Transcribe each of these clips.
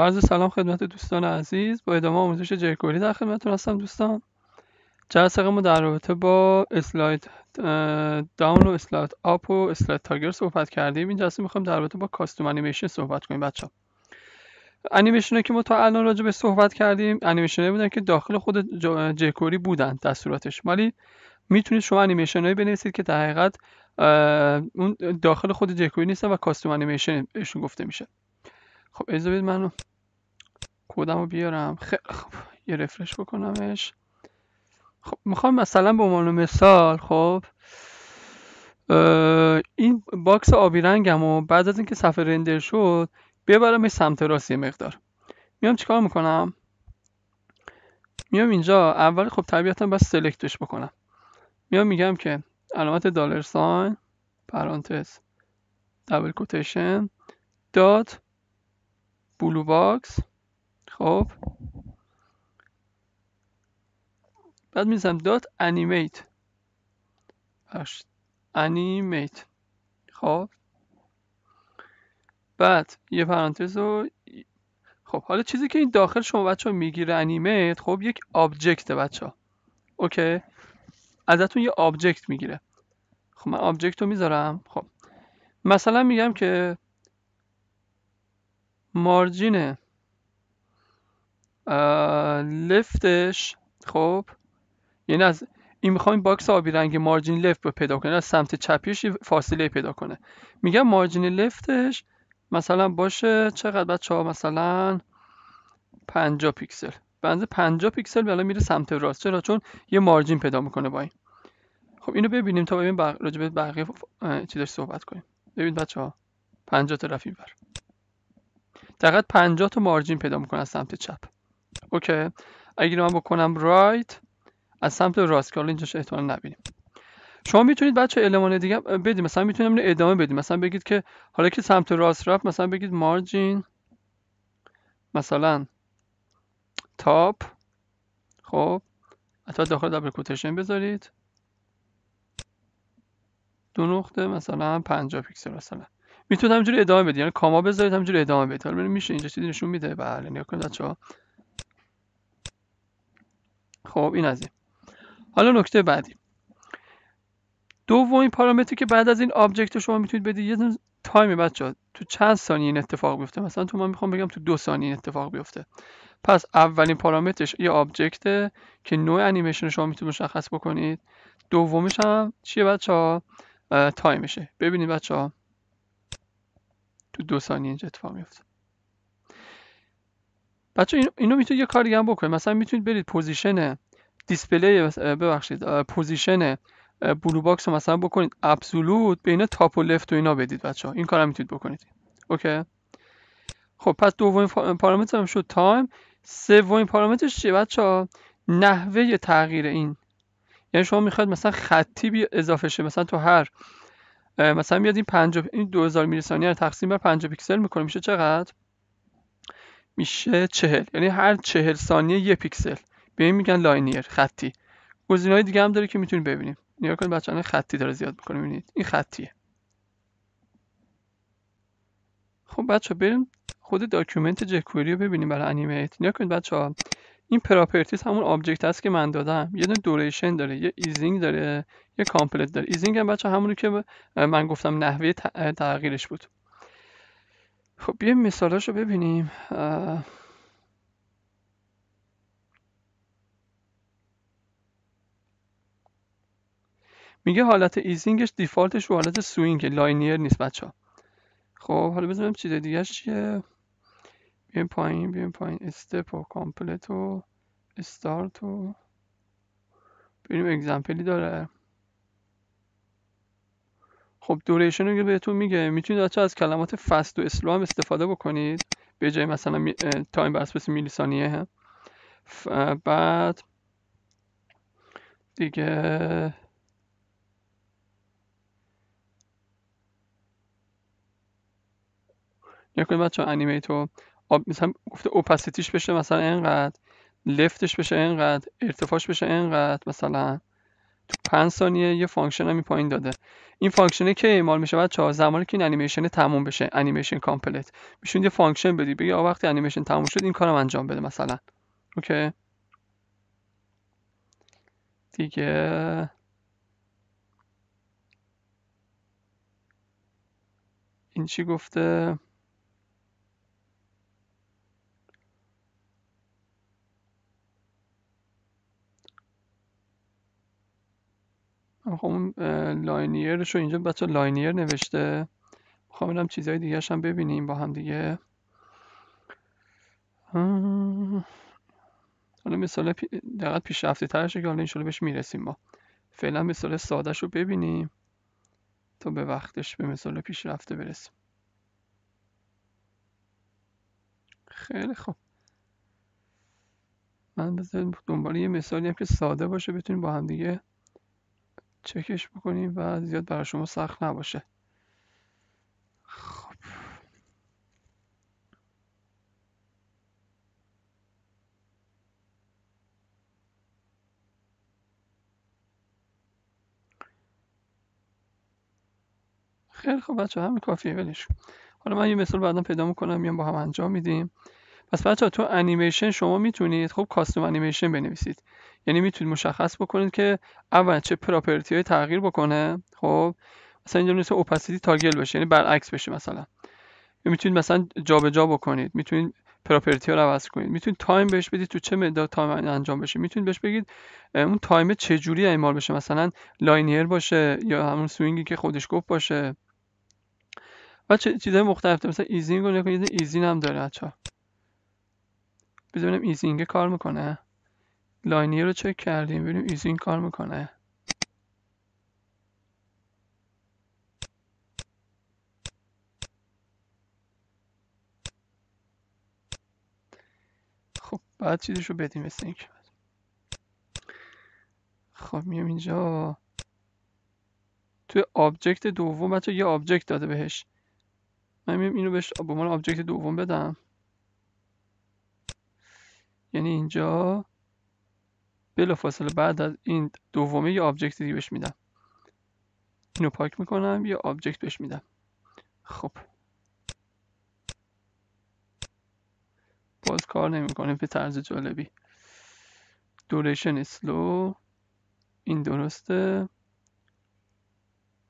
عرض سلام خدمت دوستان عزیز با ادامه آموزش جیکوری در خدمتتون هستم دوستان جلسه در رابطه با اسلاید داون و اسلاید آپ و اسلاید تاگر صحبت کردیم این جلسه میخوایم در رابطه با کاستوم انیمیشن صحبت کنیم بچه انیمیشن که ما تا الان راجع به صحبت کردیم انیمیشن بودن که داخل خود جکوری بودن دستوراتش ولی میتونید شما انیمیشن هایی بنویسید که در حقیقت داخل خود جکوری نیستن و کاستوم انیمیشن گفته میشه خب اجازه بدید منو کودم رو بیارم خیلی خب یه رفرش بکنمش خب میخوام مثلا به عنوان مثال خب این باکس آبی رنگم و بعد از اینکه صفحه رندر شد ببرم سمت راست یه مقدار میام چیکار میکنم میام اینجا اول خب طبیعتا بس سلکتش بکنم میام میگم که علامت دالر ساین پرانتز دابل کوتیشن دات بلو باکس خب بعد میزم دات انیمیت انیمیت خب بعد یه پرانتز رو خب حالا چیزی که این داخل شما بچه ها میگیره انیمیت خب یک آبجکت بچه ها اوکی ازتون یه آبجکت میگیره خب من آبجکت رو میذارم خب مثلا میگم که مارجین لفتش خب یعنی از این میخوایم باکس آبی رنگ مارجین لفت رو پیدا کنه از سمت چپیش فاصله پیدا کنه میگم مارجین لفتش مثلا باشه چقدر بچه ها مثلا 50 پیکسل بنده 50 پیکسل بالا میره سمت راست چرا چون یه مارجین پیدا میکنه با این خب اینو ببینیم تا ببینیم بق... راجع به بقیه ف... داشت صحبت کنیم ببین بچه ها 50 تا رفت اینور دقیقا 50 تا مارجین پیدا میکنه از سمت چپ اوکی اگه من بکنم رایت از سمت راست که حالا اینجاش احتمال نبینیم شما میتونید بچه المان دیگه بدید مثلا میتونیم ادامه بدیم مثلا بگید که حالا که سمت راست رفت مثلا بگید مارجین مثلا تاپ خب حتی داخل دبل کوتشن بذارید دو نقطه مثلا 50 پیکسل مثلا میتونید همینجوری ادامه بدید یعنی کاما بذارید همینجوری ادامه بدید حالا میشه اینجا چیزی نشون میده بله نگاه کنید بچه‌ها خب این از این حالا نکته بعدی دومین پارامتری که بعد از این آبجکت شما میتونید بدید یه تایمی بچه تو چند ثانیه این اتفاق بیفته مثلا تو من میخوام بگم تو دو ثانیه این اتفاق بیفته پس اولین پارامترش یه آبجکته که نوع انیمیشن شما میتونید مشخص بکنید دومش هم چیه بچه ها تایمشه ببینید بچه ها تو دو ثانیه اینجا اتفاق میفته بچه اینو میتونید یه کار دیگه هم بکنید مثلا میتونید برید پوزیشن دیسپلی ببخشید پوزیشن بلو باکس رو مثلا بکنید ابسولوت به تاپ و لفت و اینا بدید بچه ها این کار هم میتونید بکنید اوکی خب پس دومین پارامتر هم شد تایم سومین پارامترش چیه بچه ها نحوه تغییر این یعنی شما میخواید مثلا خطی بی اضافه شه مثلا تو هر مثلا بیاد این 50 این 2000 میلی ثانیه رو تقسیم بر 50 پیکسل میکنه میشه چقدر میشه چهل یعنی هر چهل ثانیه یه پیکسل به این میگن لاینیر خطی گزینه‌های دیگه هم داره که میتونیم ببینیم نیا کنید بچه‌ها خطی داره زیاد میکنه ببینید این خطیه خب بچه بریم خود داکیومنت جکوری رو ببینیم برای انیمیت نیا کنید بچه ها این پراپرتیز همون آبجکت هست که من دادم یه دونه دوریشن داره یه ایزینگ داره یه کامپلت داره ایزینگ هم بچه همونی که من گفتم نحوه تغییرش بود خب بیایم رو ببینیم میگه حالت ایزینگش دیفالتش رو حالت سوینگ لاینیر نیست بچه ها خب حالا بزنیم چیز دیگه چیه بیایم پایین بیایم پایین استپ و کامپلت و استارت و ببینیم اگزمپلی داره خب دوریشن رو بهتون میگه میتونید از کلمات فست و اسلو هم استفاده بکنید به جای مثلا تایم بر اساس میلی ثانیه هم بعد دیگه یا کنید بچه انیمیتو مثلا گفته اوپاسیتیش بشه مثلا اینقدر لفتش بشه اینقدر ارتفاعش بشه اینقدر مثلا تو 5 ثانیه یه فانکشن هم پایین داده این فانکشنه که اعمال میشه چهار زمانی که این انیمیشن تموم بشه انیمیشن کامپلیت میشون یه فانکشن بدی بگی آ وقتی انیمیشن تموم شد این کارم انجام بده مثلا اوکی دیگه این چی گفته خب اون لاینیرش رو اینجا بچه لاینیر نوشته میخوام برم چیزهای دیگه هم ببینیم با هم دیگه حالا مثال دقیقا پیشرفته ترشه که حالا اینشالا بهش میرسیم ما فعلا مثال سادهش رو ببینیم تا به وقتش به مثال پیشرفته برسیم خیلی خوب من بذارم دنبال یه مثالی هم که ساده باشه بتونیم با هم دیگه چکش بکنیم و زیاد برای شما سخت نباشه خب خیلی خب بچه همین کافیه ولش حالا من یه مثال بعدا پیدا میکنم میام با هم انجام میدیم پس بچه ها تو انیمیشن شما میتونید خب کاستوم انیمیشن بنویسید یعنی میتونید مشخص بکنید که اول چه پراپرتی های تغییر بکنه خب مثلا اینجا مثل اوپاسیتی تاگل بشه یعنی برعکس بشه مثلا میتونید مثلا جابجا بکنید میتونید پراپرتی ها رو عوض کنید میتونید تایم بهش بدید تو چه مقدار تایم انجام بشه میتونید بهش بگید اون تایم چه جوری اعمال بشه مثلا لاینیر باشه یا همون سوینگی که خودش گفت باشه و چه چیزهای مختلف مثلا ایزینگ رو نکنید ایزین هم داره بچا ایزینگ کار میکنه لاینی رو چک کردیم ببینیم ایزین کار میکنه خب بعد چیزش رو بدیم مثل اینکه خب میام اینجا توی آبجکت دوم بچه یه آبجکت داده بهش من میام اینو بهش به عنوان آبجکت دوم بدم یعنی اینجا فاصله بعد از این دومه یه آبجکت دیگه بهش میدم اینو پاک میکنم یه آبجکت بهش میدم خب باز کار نمیکنه به طرز جالبی دوریشن سلو این درسته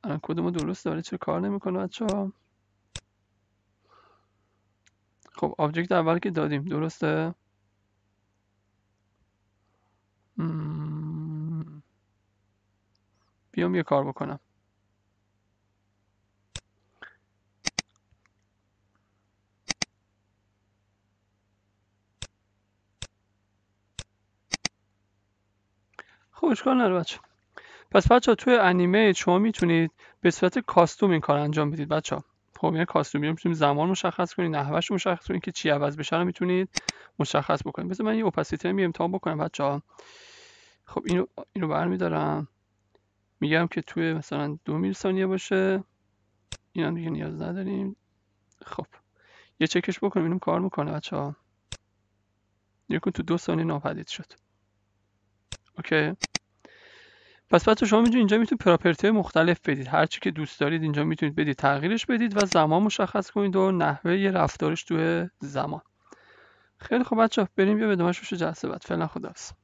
الان کدومو درست داره چرا کار نمیکنه بچه خب آبجکت اول که دادیم درسته بیام یه کار بکنم خب اشکال نداره پس بچه ها توی انیمه شما میتونید به صورت کاستوم این کار انجام بدید بچه ها خب یعنی کاستوم میتونید زمان مشخص کنید نحوهش مشخص کنید که چی عوض بشه رو میتونید مشخص بکنید بذار من یه اپسیتر هم امتحان بکنم بچه خب اینو اینو برمیدارم میگم که توی مثلا دو میل ثانیه باشه این هم دیگه نیاز نداریم خب یه چکش بکنیم اینم کار میکنه بچه ها تو دو ثانیه ناپدید شد اوکی پس بچه شما میتونید اینجا میتونید پراپرتی مختلف بدید چی که دوست دارید اینجا میتونید بدید تغییرش بدید و زمان مشخص کنید و نحوه رفتارش توی زمان خیلی خب بچه بریم بیا به دمشوش جلسه بعد فعلا